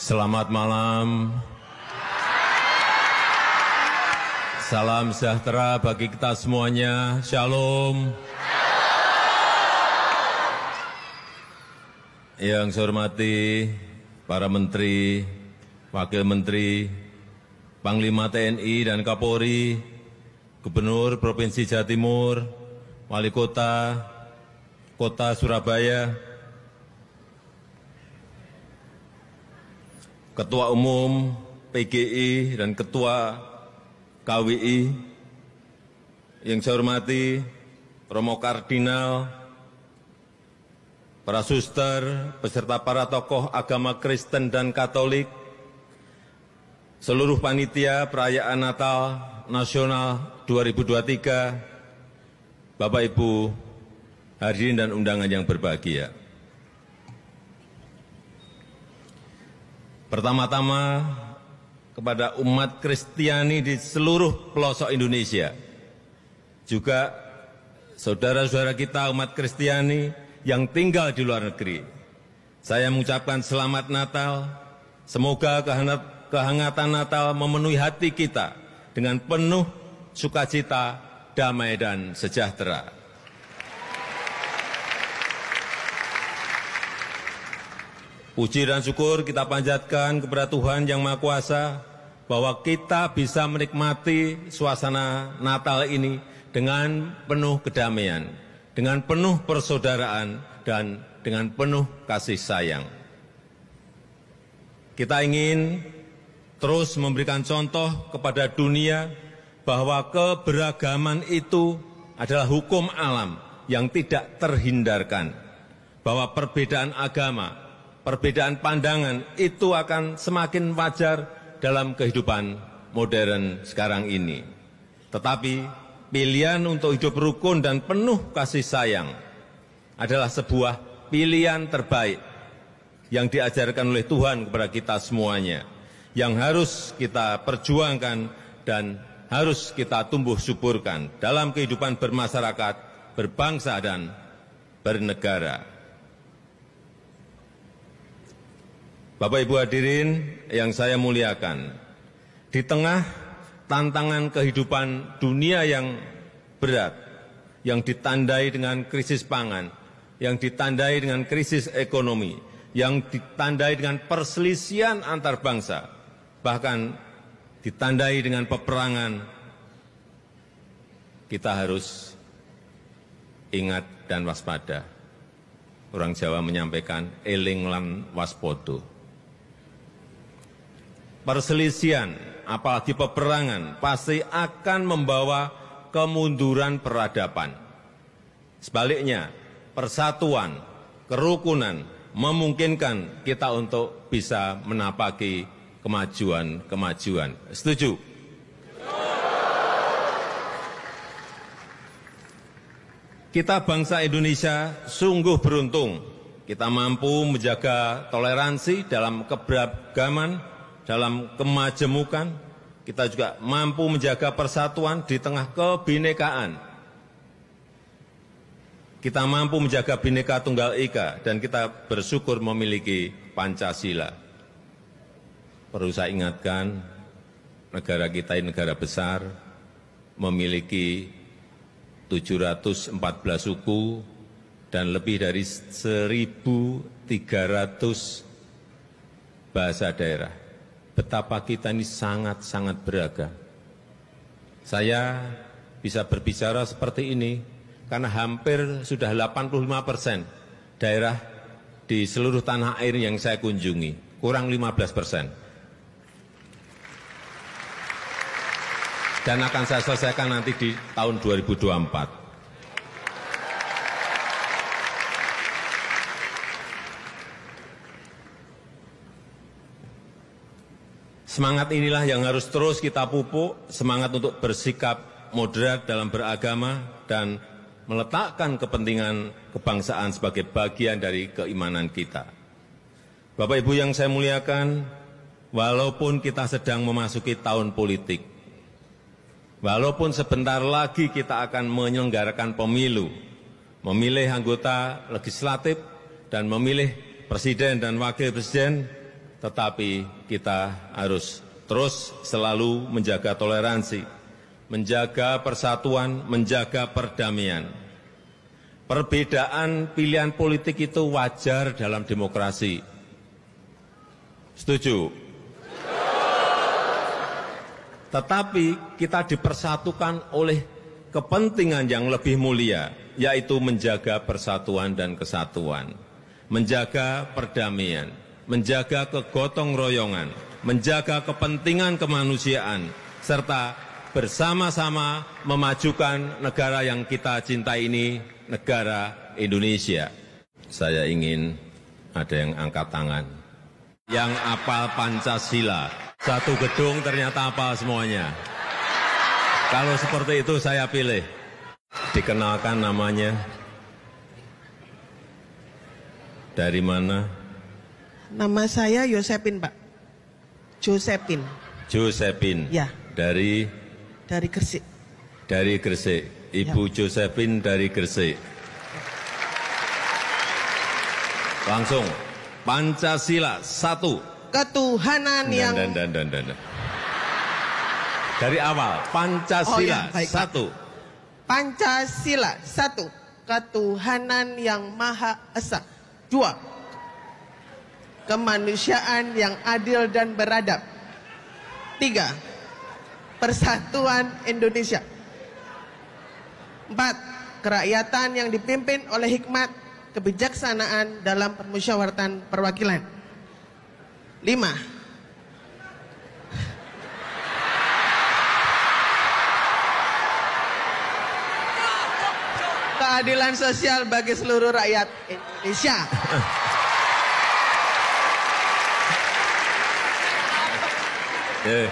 Selamat malam. Salam sejahtera bagi kita semuanya. Shalom. Yang saya hormati para menteri, wakil menteri, Panglima TNI dan Kapolri, Gubernur Provinsi Jawa Timur, Wali Kota, Kota Surabaya, Ketua Umum PGI dan Ketua KWI, yang saya hormati Romo Kardinal, para suster, beserta para tokoh agama Kristen dan Katolik, seluruh panitia perayaan Natal Nasional 2023, Bapak Ibu hadirin dan undangan yang berbahagia. Pertama-tama kepada umat Kristiani di seluruh pelosok Indonesia. Juga saudara-saudara kita umat Kristiani yang tinggal di luar negeri. Saya mengucapkan selamat Natal. Semoga kehangatan Natal memenuhi hati kita dengan penuh sukacita, damai, dan sejahtera. Puji dan syukur kita panjatkan kepada Tuhan Yang Maha Kuasa bahwa kita bisa menikmati suasana Natal ini dengan penuh kedamaian, dengan penuh persaudaraan, dan dengan penuh kasih sayang. Kita ingin terus memberikan contoh kepada dunia bahwa keberagaman itu adalah hukum alam yang tidak terhindarkan, bahwa perbedaan agama, perbedaan pandangan itu akan semakin wajar dalam kehidupan modern sekarang ini. Tetapi pilihan untuk hidup rukun dan penuh kasih sayang adalah sebuah pilihan terbaik yang diajarkan oleh Tuhan kepada kita semuanya, yang harus kita perjuangkan dan harus kita tumbuh suburkan dalam kehidupan bermasyarakat, berbangsa, dan bernegara. Bapak Ibu hadirin yang saya muliakan, di tengah tantangan kehidupan dunia yang berat, yang ditandai dengan krisis pangan, yang ditandai dengan krisis ekonomi, yang ditandai dengan perselisihan antar bangsa, bahkan ditandai dengan peperangan, kita harus ingat dan waspada. Orang Jawa menyampaikan eling lan waspodo perselisian, apalagi peperangan, pasti akan membawa kemunduran peradaban. Sebaliknya, persatuan, kerukunan memungkinkan kita untuk bisa menapaki kemajuan-kemajuan. Setuju? Kita bangsa Indonesia sungguh beruntung. Kita mampu menjaga toleransi dalam keberagaman dalam kemajemukan, kita juga mampu menjaga persatuan di tengah kebinekaan. Kita mampu menjaga bineka tunggal ika dan kita bersyukur memiliki Pancasila. Perlu saya ingatkan, negara kita ini negara besar, memiliki 714 suku dan lebih dari 1.300 bahasa daerah betapa kita ini sangat-sangat beragam. Saya bisa berbicara seperti ini karena hampir sudah 85 persen daerah di seluruh tanah air yang saya kunjungi, kurang 15 persen. Dan akan saya selesaikan nanti di tahun 2024. Semangat inilah yang harus terus kita pupuk, semangat untuk bersikap moderat dalam beragama dan meletakkan kepentingan kebangsaan sebagai bagian dari keimanan kita. Bapak Ibu yang saya muliakan, walaupun kita sedang memasuki tahun politik, walaupun sebentar lagi kita akan menyelenggarakan pemilu, memilih anggota legislatif dan memilih presiden dan wakil presiden, tetapi kita harus terus selalu menjaga toleransi, menjaga persatuan, menjaga perdamaian. Perbedaan pilihan politik itu wajar dalam demokrasi. Setuju? Tetapi kita dipersatukan oleh kepentingan yang lebih mulia, yaitu menjaga persatuan dan kesatuan, menjaga perdamaian menjaga kegotong royongan, menjaga kepentingan kemanusiaan, serta bersama-sama memajukan negara yang kita cintai ini, negara Indonesia. Saya ingin ada yang angkat tangan, yang apal Pancasila. Satu gedung ternyata apal semuanya. Kalau seperti itu saya pilih. Dikenalkan namanya. Dari mana? Nama saya Yosepin, Pak. Josepin. Josepin. Ya. Dari dari Gresik. Dari Gresik. Ibu ya. Josepin dari Gresik. Langsung Pancasila satu. Ketuhanan yang dan, dan, dan, dan, dan. Dari awal Pancasila oh, ya, satu. Pancasila satu. Ketuhanan yang Maha Esa. Dua, kemanusiaan yang adil dan beradab. Tiga, persatuan Indonesia. Empat, kerakyatan yang dipimpin oleh hikmat, kebijaksanaan dalam permusyawaratan perwakilan. Lima, keadilan sosial bagi seluruh rakyat Indonesia. Oke. Eh,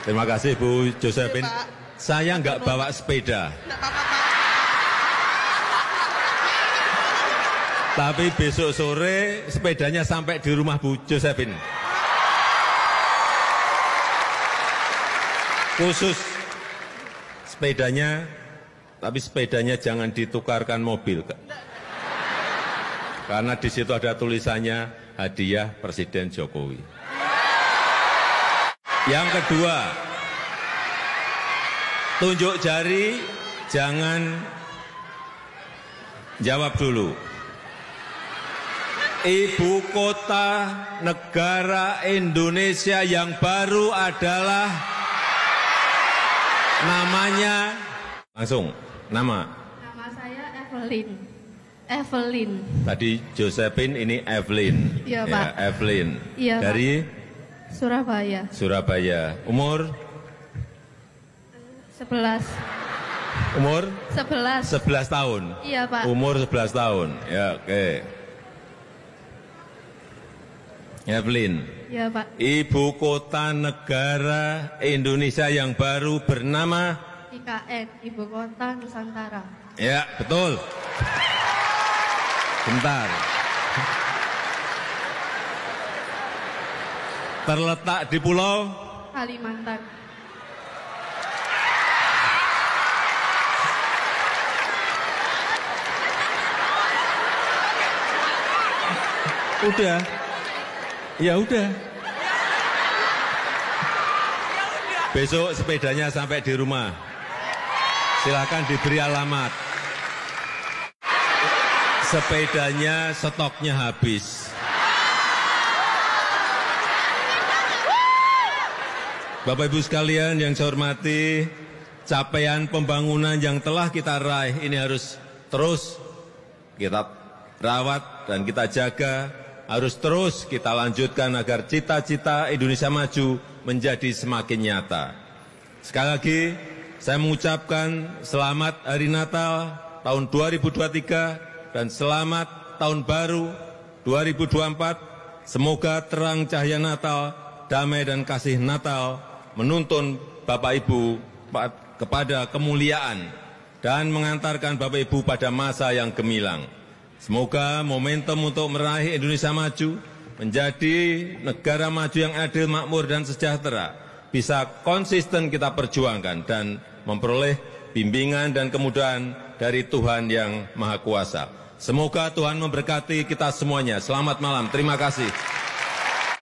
terima kasih Bu Josephin. Iya, Saya nggak bawa sepeda. Tapi besok sore sepedanya sampai di rumah Bu Josephin. Khusus sepedanya, tapi sepedanya jangan ditukarkan mobil. Karena di situ ada tulisannya hadiah Presiden Jokowi. Yang kedua, tunjuk jari, jangan jawab dulu. Ibu kota negara Indonesia yang baru adalah namanya langsung nama. Nama saya Evelyn. Evelyn. Tadi Josephine ini Evelyn. Iya, ya, Pak. Evelyn. Iya, Dari Pak. Surabaya. Surabaya. Umur? Sebelas. Umur? Sebelas. Sebelas tahun. Iya, Pak. Umur sebelas tahun. Ya, oke. Okay. Evelyn. Iya Pak. Ibu kota negara Indonesia yang baru bernama IKN, Ibu Kota Nusantara. Ya, betul. Bentar. terletak di pulau Kalimantan. Udah. Ya udah. Besok sepedanya sampai di rumah. Silakan diberi alamat. Sepedanya stoknya habis. Bapak Ibu sekalian yang saya hormati, capaian pembangunan yang telah kita raih ini harus terus kita rawat dan kita jaga, harus terus kita lanjutkan agar cita-cita Indonesia maju menjadi semakin nyata. Sekali lagi, saya mengucapkan selamat Hari Natal tahun 2023 dan selamat tahun baru 2024. Semoga terang cahaya Natal, damai dan kasih Natal menuntun Bapak Ibu kepada kemuliaan dan mengantarkan Bapak Ibu pada masa yang gemilang. Semoga momentum untuk meraih Indonesia maju menjadi negara maju yang adil, makmur, dan sejahtera bisa konsisten kita perjuangkan dan memperoleh bimbingan dan kemudahan dari Tuhan yang Maha Kuasa. Semoga Tuhan memberkati kita semuanya. Selamat malam. Terima kasih.